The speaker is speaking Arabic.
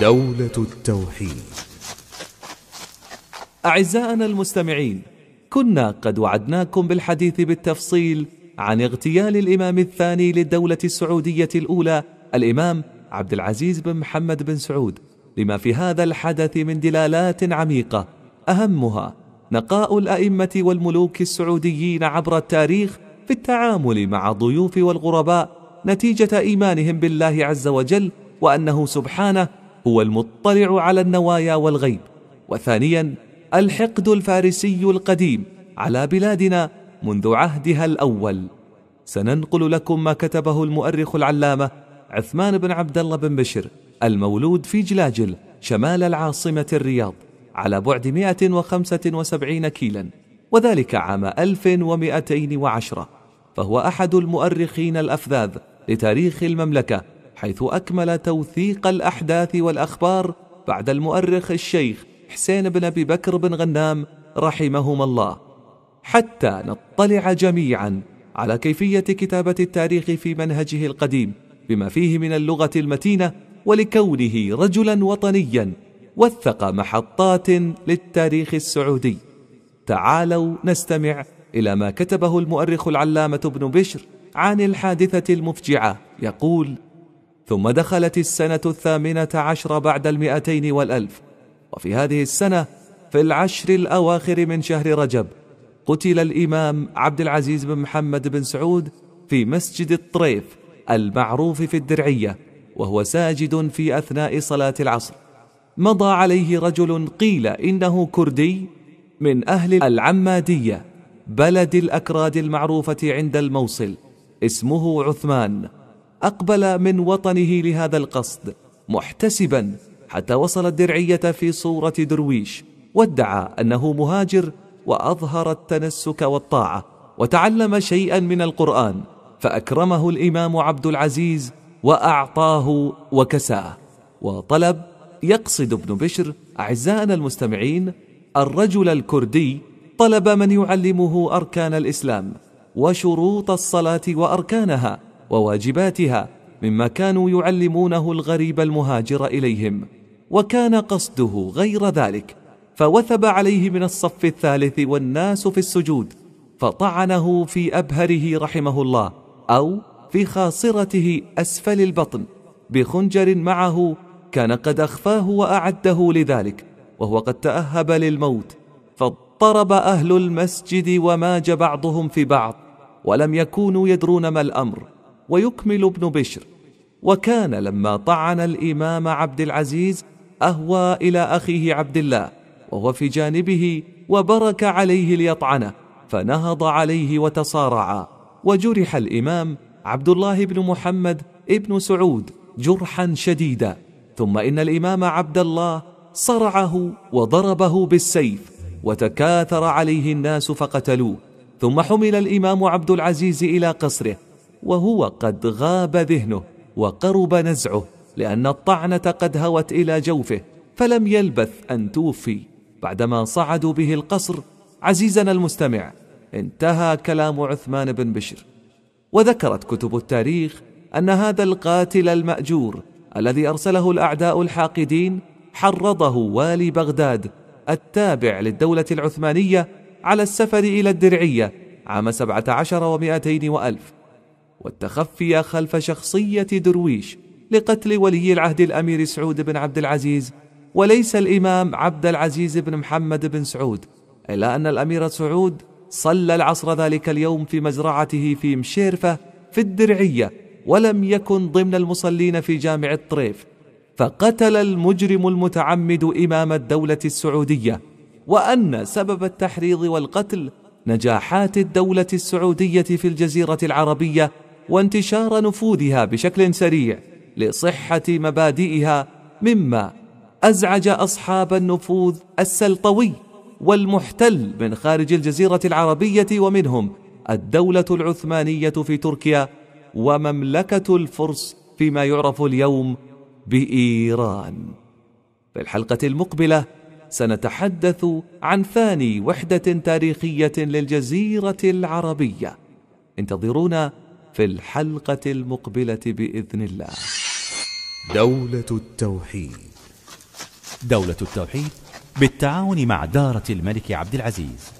دولة التوحيد أعزائنا المستمعين كنا قد وعدناكم بالحديث بالتفصيل عن اغتيال الإمام الثاني للدولة السعودية الأولى الإمام عبد العزيز بن محمد بن سعود لما في هذا الحدث من دلالات عميقة أهمها نقاء الأئمة والملوك السعوديين عبر التاريخ في التعامل مع الضيوف والغرباء نتيجة إيمانهم بالله عز وجل وأنه سبحانه هو المطلع على النوايا والغيب وثانيا الحقد الفارسي القديم على بلادنا منذ عهدها الاول سننقل لكم ما كتبه المؤرخ العلامه عثمان بن عبد الله بن بشر المولود في جلاجل شمال العاصمه الرياض على بعد 175 كيلا وذلك عام 1210 فهو احد المؤرخين الافذاذ لتاريخ المملكه حيث أكمل توثيق الأحداث والأخبار بعد المؤرخ الشيخ حسين بن أبي بكر بن غنام رحمهما الله حتى نطلع جميعا على كيفية كتابة التاريخ في منهجه القديم بما فيه من اللغة المتينة ولكونه رجلا وطنيا وثق محطات للتاريخ السعودي تعالوا نستمع إلى ما كتبه المؤرخ العلامة ابن بشر عن الحادثة المفجعة يقول ثم دخلت السنة الثامنة عشر بعد المئتين والألف وفي هذه السنة في العشر الأواخر من شهر رجب قتل الإمام عبد العزيز بن محمد بن سعود في مسجد الطريف المعروف في الدرعية وهو ساجد في أثناء صلاة العصر مضى عليه رجل قيل إنه كردي من أهل العمادية بلد الأكراد المعروفة عند الموصل اسمه عثمان أقبل من وطنه لهذا القصد محتسبا حتى وصل الدرعية في صورة درويش وادعى أنه مهاجر وأظهر التنسك والطاعة وتعلم شيئا من القرآن فأكرمه الإمام عبد العزيز وأعطاه وكساه وطلب يقصد ابن بشر أعزائنا المستمعين الرجل الكردي طلب من يعلمه أركان الإسلام وشروط الصلاة وأركانها وواجباتها مما كانوا يعلمونه الغريب المهاجر اليهم وكان قصده غير ذلك فوثب عليه من الصف الثالث والناس في السجود فطعنه في ابهره رحمه الله او في خاصرته اسفل البطن بخنجر معه كان قد اخفاه واعده لذلك وهو قد تاهب للموت فاضطرب اهل المسجد وماج بعضهم في بعض ولم يكونوا يدرون ما الامر ويكمل ابن بشر وكان لما طعن الامام عبد العزيز اهوى الى اخيه عبد الله وهو في جانبه وبرك عليه ليطعنه فنهض عليه وتصارعا وجرح الامام عبد الله بن محمد ابن سعود جرحا شديدا ثم ان الامام عبد الله صرعه وضربه بالسيف وتكاثر عليه الناس فقتلوه ثم حمل الامام عبد العزيز الى قصره وهو قد غاب ذهنه وقرب نزعه لان الطعنه قد هوت الى جوفه فلم يلبث ان توفي بعدما صعدوا به القصر عزيزنا المستمع انتهى كلام عثمان بن بشر وذكرت كتب التاريخ ان هذا القاتل الماجور الذي ارسله الاعداء الحاقدين حرضه والي بغداد التابع للدوله العثمانيه على السفر الى الدرعيه عام سبعه عشر ومائتين والف والتخفي خلف شخصية درويش لقتل ولي العهد الأمير سعود بن عبد العزيز وليس الإمام عبد العزيز بن محمد بن سعود إلا أن الأمير سعود صلى العصر ذلك اليوم في مزرعته في مشيرفة في الدرعية ولم يكن ضمن المصلين في جامع الطريف فقتل المجرم المتعمد إمام الدولة السعودية وأن سبب التحريض والقتل نجاحات الدولة السعودية في الجزيرة العربية وانتشار نفوذها بشكل سريع لصحه مبادئها مما ازعج اصحاب النفوذ السلطوي والمحتل من خارج الجزيره العربيه ومنهم الدوله العثمانيه في تركيا ومملكه الفرس فيما يعرف اليوم بايران في الحلقه المقبله سنتحدث عن ثاني وحده تاريخيه للجزيره العربيه انتظرونا في الحلقه المقبله باذن الله دوله التوحيد دوله التوحيد بالتعاون مع داره الملك عبد العزيز